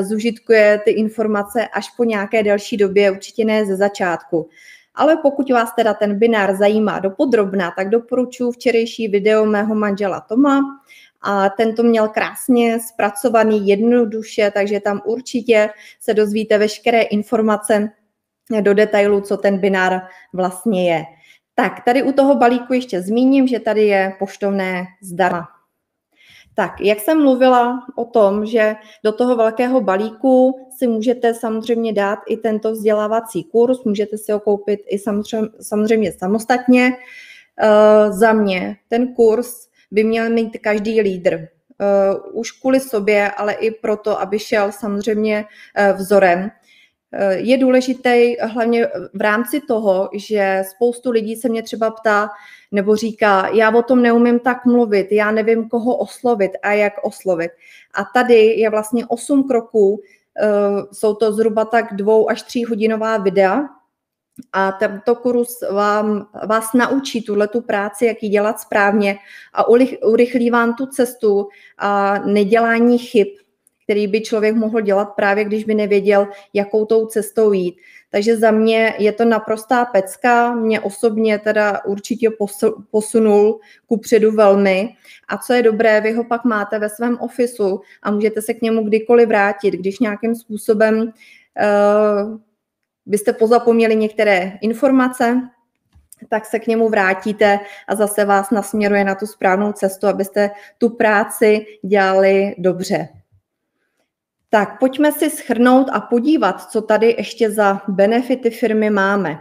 zužitkuje ty informace až po nějaké delší době, určitě ne ze začátku. Ale pokud vás teda ten binár zajímá dopodrobná, tak doporučuji včerejší video mého manžela Toma a ten to měl krásně zpracovaný jednoduše, takže tam určitě se dozvíte veškeré informace do detailu, co ten binár vlastně je. Tak, tady u toho balíku ještě zmíním, že tady je poštovné zdarma. Tak, jak jsem mluvila o tom, že do toho velkého balíku si můžete samozřejmě dát i tento vzdělávací kurz, můžete si ho koupit i samozřejmě, samozřejmě samostatně. E, za mě ten kurz by měl mít každý lídr. Eh, už kvůli sobě, ale i proto, aby šel samozřejmě eh, vzorem. Eh, je důležité hlavně v rámci toho, že spoustu lidí se mě třeba ptá nebo říká, já o tom neumím tak mluvit, já nevím, koho oslovit a jak oslovit. A tady je vlastně osm kroků, jsou to zhruba tak dvou až tří hodinová videa, a tento kurz vám, vás naučí tuhle tu práci, jak ji dělat správně a urychlí vám tu cestu a nedělání chyb, který by člověk mohl dělat právě, když by nevěděl, jakou tou cestou jít. Takže za mě je to naprostá pecka, mě osobně teda určitě posunul ku předu velmi. A co je dobré, vy ho pak máte ve svém ofisu a můžete se k němu kdykoliv vrátit, když nějakým způsobem uh, byste pozapomněli některé informace, tak se k němu vrátíte a zase vás nasměruje na tu správnou cestu, abyste tu práci dělali dobře. Tak pojďme si schrnout a podívat, co tady ještě za benefity firmy máme.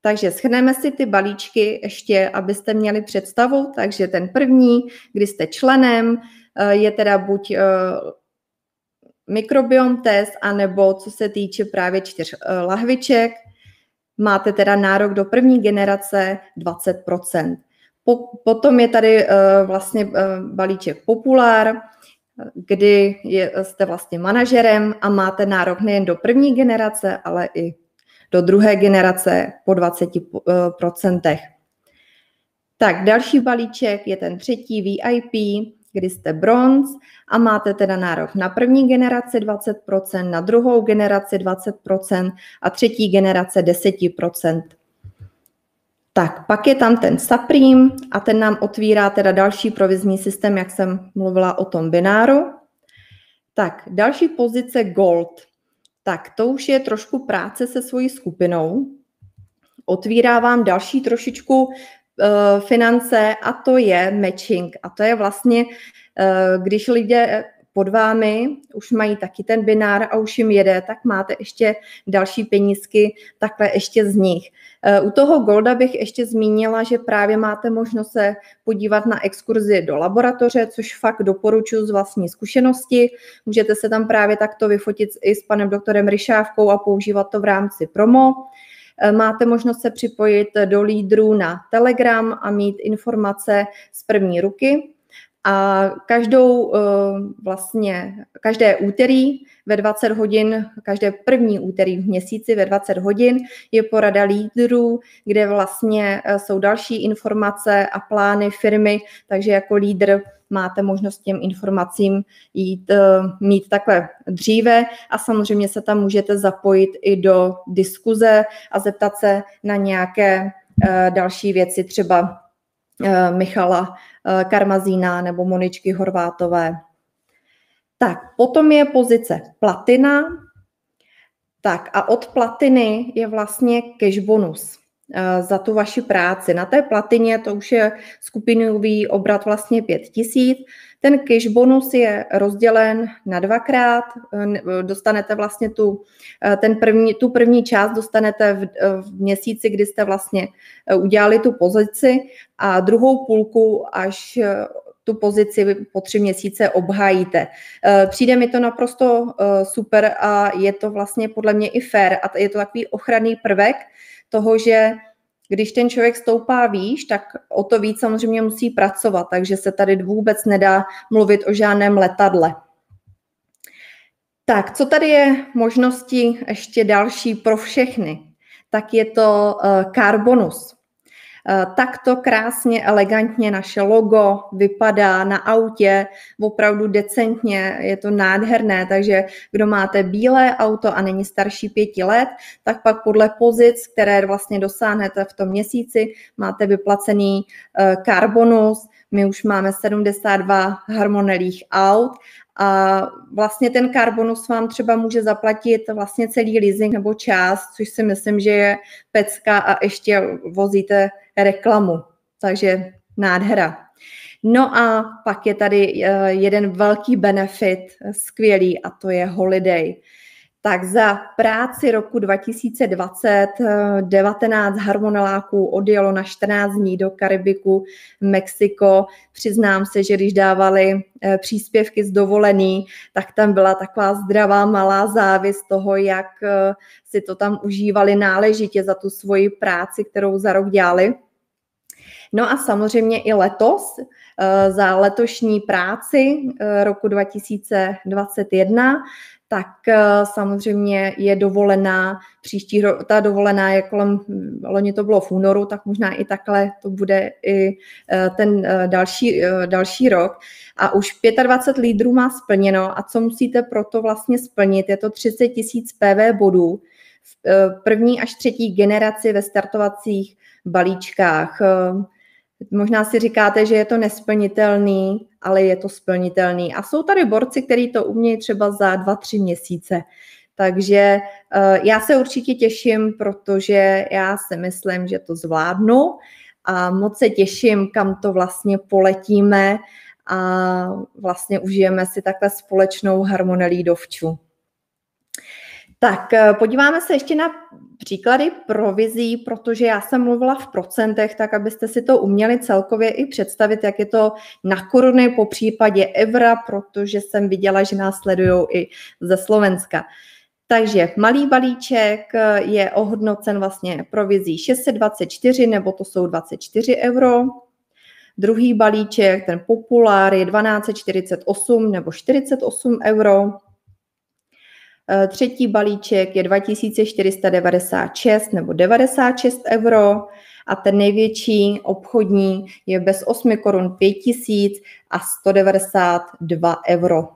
Takže schrneme si ty balíčky ještě, abyste měli představu. Takže ten první, kdy jste členem, eh, je teda buď eh, mikrobiom test, anebo co se týče právě čtyř eh, lahviček, máte teda nárok do první generace 20 Potom je tady eh, vlastně eh, balíček populár, kdy jste vlastně manažerem a máte nárok nejen do první generace, ale i do druhé generace po 20%. Tak další balíček je ten třetí VIP, kdy jste bronz a máte teda nárok na první generaci 20%, na druhou generaci 20% a třetí generace 10%. Tak, pak je tam ten Supreme a ten nám otvírá teda další provizní systém, jak jsem mluvila o tom bináru. Tak, další pozice Gold. Tak, to už je trošku práce se svojí skupinou. Otvírá vám další trošičku Eh, finance a to je matching. A to je vlastně, eh, když lidé pod vámi už mají taky ten binár a už jim jede, tak máte ještě další penízky takhle ještě z nich. Eh, u toho Golda bych ještě zmínila, že právě máte možnost se podívat na exkurzi do laboratoře, což fakt doporučuji z vlastní zkušenosti. Můžete se tam právě takto vyfotit i s panem doktorem Ryšávkou a používat to v rámci promo. Eh, máte možnost se připojit do lídrů na Telegram a mít informace z první ruky. A každou eh, vlastně, každé úterý ve 20 hodin, každé první úterý v měsíci ve 20 hodin je porada lídrů, kde vlastně eh, jsou další informace a plány firmy, takže jako lídr máte možnost těm informacím jít, eh, mít takhle dříve a samozřejmě se tam můžete zapojit i do diskuze a zeptat se na nějaké další věci, třeba Eh, Michala eh, Karmazína nebo Moničky Horvátové. Tak, potom je pozice platina. Tak a od platiny je vlastně cash bonus. Eh, za tu vaši práci. Na té platině to už je skupinový obrat vlastně 5 tisíc. Ten cash bonus je rozdělen na dvakrát. Eh, eh, dostanete vlastně tu, ten první, tu první část dostanete v, v měsíci, kdy jste vlastně udělali tu pozici a druhou půlku až tu pozici po tři měsíce obhájíte. Přijde mi to naprosto super a je to vlastně podle mě i fair a je to takový ochranný prvek, toho, že když ten člověk stoupá výš, tak o to víc samozřejmě musí pracovat, takže se tady vůbec nedá mluvit o žádném letadle. Tak, co tady je možnosti ještě další pro všechny? Tak je to eh, karbonus. Eh, Takto krásně, elegantně naše logo vypadá na autě, opravdu decentně, je to nádherné, takže kdo máte bílé auto a není starší pěti let, tak pak podle pozic, které vlastně dosáhnete v tom měsíci, máte vyplacený karbonus, eh, my už máme 72 harmonelých aut a vlastně ten karbonus vám třeba může zaplatit vlastně celý leasing nebo část, což si myslím, že je pecka a ještě vozíte reklamu. Takže nádhera. No a pak je tady eh, jeden velký benefit, skvělý, a to je holiday. Tak za práci roku 2020 19 harmoneláků odjelo na 14 dní do Karibiku, Mexiko. Přiznám se, že když dávali eh, příspěvky z dovolený, tak tam byla taková zdravá malá závis toho, jak eh, si to tam užívali náležitě za tu svoji práci, kterou za rok dělali. No a samozřejmě i letos eh, za letošní práci eh, roku 2021 tak eh, samozřejmě je dovolená, příští ro, ta dovolená je kolem, hm, loni to bylo v únoru, tak možná i takhle to bude i ten další, další rok. A už 25 lídrů má splněno a co musíte pro to vlastně splnit, je to 30 tisíc PV bodů v první až třetí generaci ve startovacích balíčkách. Možná si říkáte, že je to nesplnitelný, ale je to splnitelný. A jsou tady borci, kteří to umějí třeba za dva, tři měsíce. Takže eh, já se určitě těším, protože já si myslím, že to zvládnu a moc se těším, kam to vlastně poletíme a vlastně užijeme si takhle společnou harmonelí dovču. Tak eh, podíváme se ještě na příklady provizí, protože já jsem mluvila v procentech, tak abyste si to uměli celkově i představit, jak je to na koruny, po případě evra, protože jsem viděla, že nás sledují i ze Slovenska. Takže malý balíček eh, je ohodnocen vlastně provizí 624, nebo to jsou 24 euro. Druhý balíček, ten populár, je 1248 nebo 48 euro. Eh, třetí balíček je 2496 nebo 96 euro a ten největší obchodní je bez 8 korun 5000 a 192 euro.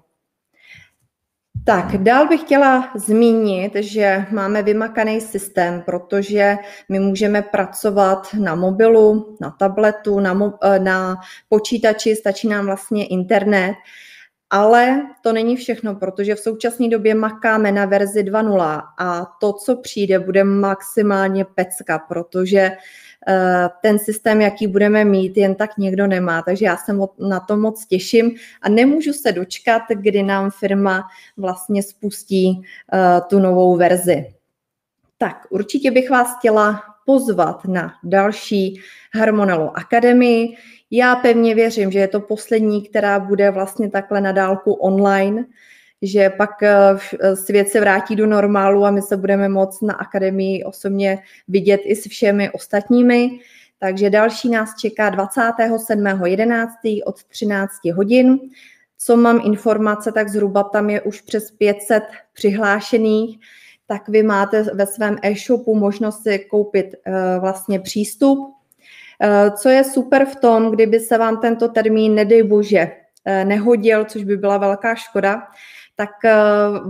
Tak, dál bych chtěla zmínit, že máme vymakaný systém, protože my můžeme pracovat na mobilu, na tabletu, na, mo- eh, na počítači, stačí nám vlastně internet. Ale to není všechno, protože v současné době makáme na verzi 2.0 a to, co přijde, bude maximálně pecka, protože eh, ten systém, jaký budeme mít, jen tak někdo nemá. Takže já se na to moc těším a nemůžu se dočkat, kdy nám firma vlastně spustí eh, tu novou verzi. Tak, určitě bych vás chtěla pozvat na další harmonelo Akademii. Já pevně věřím, že je to poslední, která bude vlastně takhle na dálku online, že pak eh, eh, svět se vrátí do normálu a my se budeme moc na akademii osobně vidět i s všemi ostatními. Takže další nás čeká 27.11. od 13 hodin. Co mám informace, tak zhruba tam je už přes 500 přihlášených tak vy máte ve svém e-shopu možnost si koupit eh, vlastně přístup. Eh, co je super v tom, kdyby se vám tento termín, nedej bože, eh, nehodil, což by byla velká škoda, tak eh,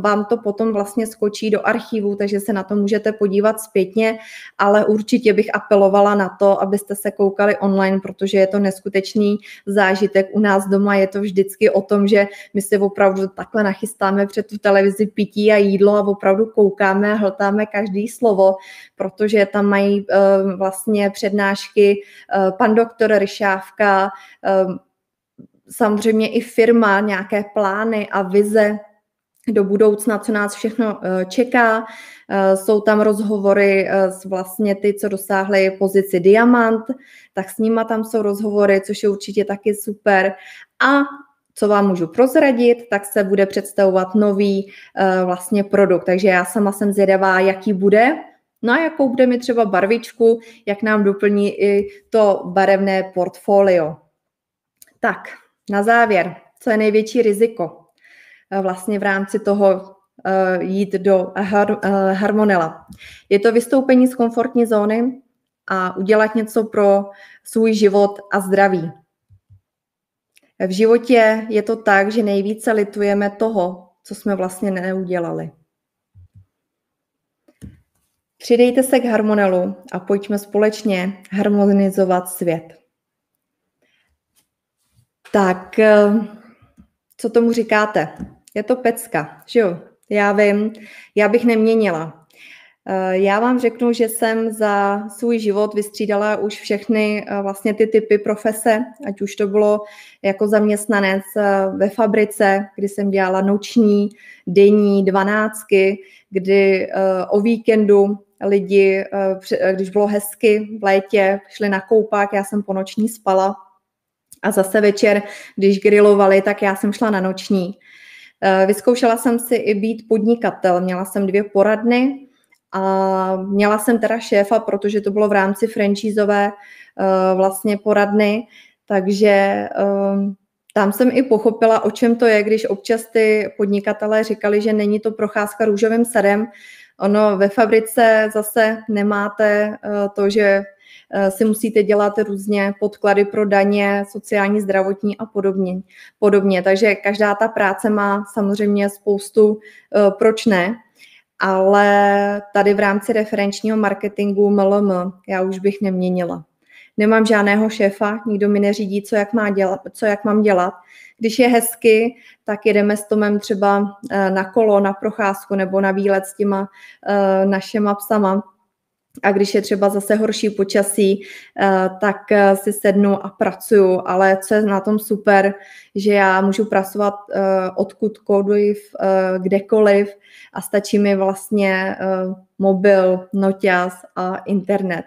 vám to potom vlastně skočí do archivu, takže se na to můžete podívat zpětně, ale určitě bych apelovala na to, abyste se koukali online, protože je to neskutečný zážitek. U nás doma je to vždycky o tom, že my se opravdu takhle nachystáme před tu televizi pití a jídlo a opravdu koukáme a hltáme každý slovo, protože tam mají eh, vlastně přednášky eh, pan doktor Ryšávka, samozřejmě i firma, nějaké plány a vize do budoucna, co nás všechno eh, čeká. Eh, jsou tam rozhovory eh, s vlastně ty, co dosáhly pozici diamant, tak s nima tam jsou rozhovory, což je určitě taky super. A co vám můžu prozradit, tak se bude představovat nový vlastně produkt. Takže já sama jsem zvědavá, jaký bude, No a jakou bude mi třeba barvičku, jak nám doplní i to barevné portfolio. Tak, na závěr, co je největší riziko? Eh, vlastně v rámci toho eh, jít do eh, harmonela. Je to vystoupení z komfortní zóny a udělat něco pro svůj život a zdraví. V životě je to tak, že nejvíce litujeme toho, co jsme vlastně neudělali. Přidejte se k harmonelu a pojďme společně harmonizovat svět. Tak, co tomu říkáte? je to pecka, že jo? Já vím, já bych neměnila. Eh, já vám řeknu, že jsem za svůj život vystřídala už všechny eh, vlastně ty typy profese, ať už to bylo jako zaměstnanec eh, ve fabrice, kdy jsem dělala noční, denní, dvanáctky, kdy o víkendu lidi, když bylo hezky v létě, šli na koupák, já jsem po noční spala a zase večer, když grilovali, tak já jsem šla na noční. Eh, vyzkoušela jsem si i být podnikatel. Měla jsem dvě poradny a měla jsem teda šéfa, protože to bylo v rámci franchízové eh, vlastně poradny, takže ehm, tam jsem i pochopila, o čem to je, když občas ty podnikatelé říkali, že není to procházka růžovým sadem. Ono ve fabrice zase nemáte eh, to, že Eh, si musíte dělat různě podklady pro daně, sociální, zdravotní a podobně. podobně. Takže každá ta práce má samozřejmě spoustu eh, proč ne, ale tady v rámci referenčního marketingu MLM já už bych neměnila. Nemám žádného šéfa, nikdo mi neřídí, co jak, má dělat, co jak mám dělat. Když je hezky, tak jedeme s Tomem třeba eh, na kolo, na procházku nebo na výlet s těma našema psama a když je třeba zase horší počasí, eh, tak eh, si sednu a pracuju. Ale co je na tom super, že já můžu pracovat eh, odkudkoliv, kdekoliv a stačí mi vlastně mobil, noťaz a internet.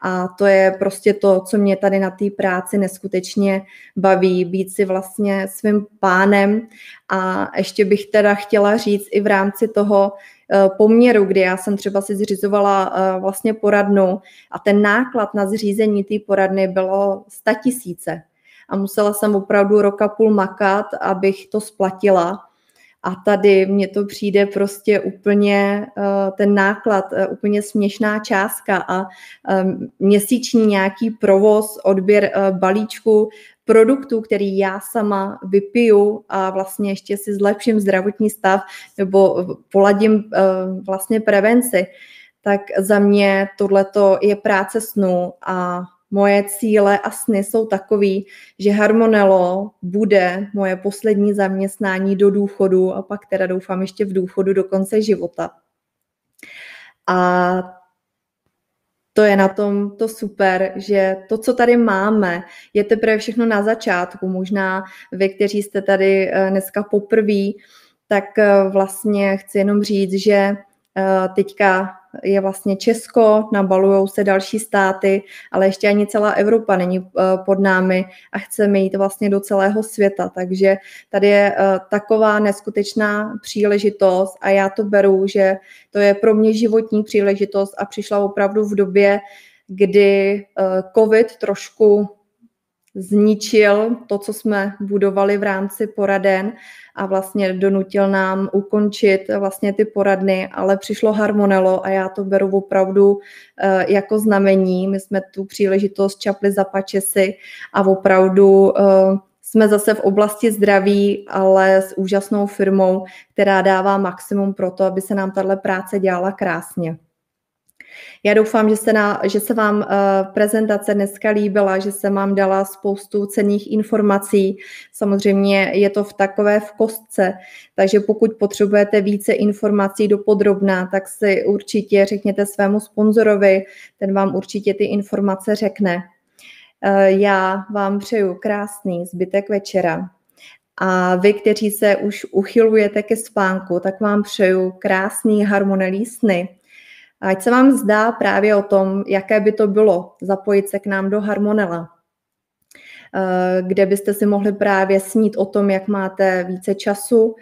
A to je prostě to, co mě tady na té práci neskutečně baví, být si vlastně svým pánem. A ještě bych teda chtěla říct i v rámci toho, eh, poměru, kdy já jsem třeba si zřizovala eh, vlastně poradnu a ten náklad na zřízení té poradny bylo 100 tisíce. A musela jsem opravdu roka půl makat, abych to splatila. A tady mně to přijde prostě úplně eh, ten náklad, eh, úplně směšná částka a ehm, měsíční nějaký provoz, odběr eh, balíčku produktů, který já sama vypiju a vlastně ještě si zlepším zdravotní stav nebo poladím vlastně prevenci, tak za mě tohleto je práce snu a moje cíle a sny jsou takový, že Harmonelo bude moje poslední zaměstnání do důchodu a pak teda doufám ještě v důchodu do konce života. A to je na tom to super, že to, co tady máme, je teprve všechno na začátku. Možná vy, kteří jste tady eh, dneska poprví, tak eh, vlastně chci jenom říct, že eh, teďka je vlastně Česko, nabalují se další státy, ale ještě ani celá Evropa není eh, pod námi a chceme jít vlastně do celého světa. Takže tady je eh, taková neskutečná příležitost a já to beru, že to je pro mě životní příležitost a přišla opravdu v době, kdy eh, COVID trošku zničil to, co jsme budovali v rámci poraden a vlastně donutil nám ukončit vlastně ty poradny, ale přišlo Harmonelo a já to beru opravdu eh, jako znamení. My jsme tu příležitost čapli za pačesy a opravdu eh, jsme zase v oblasti zdraví, ale s úžasnou firmou, která dává maximum pro to, aby se nám tahle práce dělala krásně. Já doufám, že se, na, že se vám uh, prezentace dneska líbila, že se vám dala spoustu cenných informací. Samozřejmě je to v takové v kostce, takže pokud potřebujete více informací do podrobná, tak si určitě řekněte svému sponzorovi, ten vám určitě ty informace řekne. Uh, já vám přeju krásný zbytek večera. A vy, kteří se už uchylujete ke spánku, tak vám přeju krásný harmonelý sny Ať se vám zdá právě o tom, jaké by to bylo zapojit se k nám do Harmonela, eh, kde byste si mohli právě snít o tom, jak máte více času,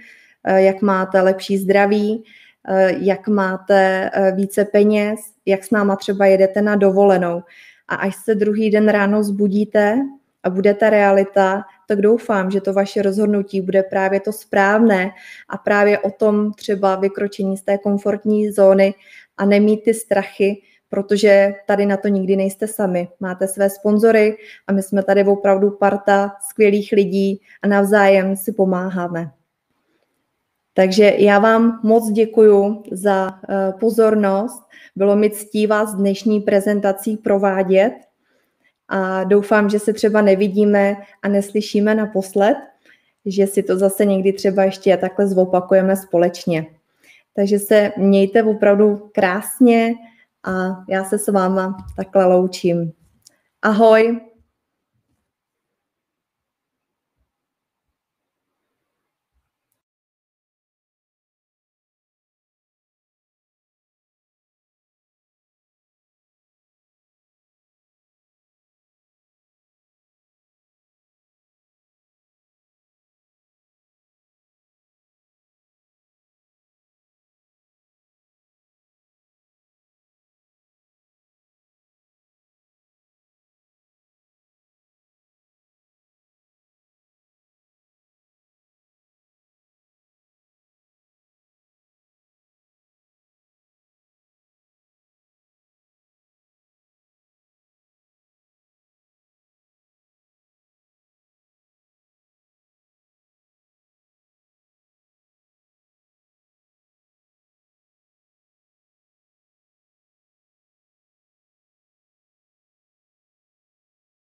eh, jak máte lepší zdraví, eh, jak máte více peněz, jak s náma třeba jedete na dovolenou. A až se druhý den ráno zbudíte, a bude ta realita, tak doufám, že to vaše rozhodnutí bude právě to správné a právě o tom třeba vykročení z té komfortní zóny a nemít ty strachy, protože tady na to nikdy nejste sami. Máte své sponzory a my jsme tady opravdu parta skvělých lidí a navzájem si pomáháme. Takže já vám moc děkuji za eh, pozornost. Bylo mi ctí vás dnešní prezentací provádět a doufám, že se třeba nevidíme a neslyšíme naposled, že si to zase někdy třeba ještě takhle zopakujeme společně. Takže se mějte opravdu krásně a já se s váma takhle loučím. Ahoj!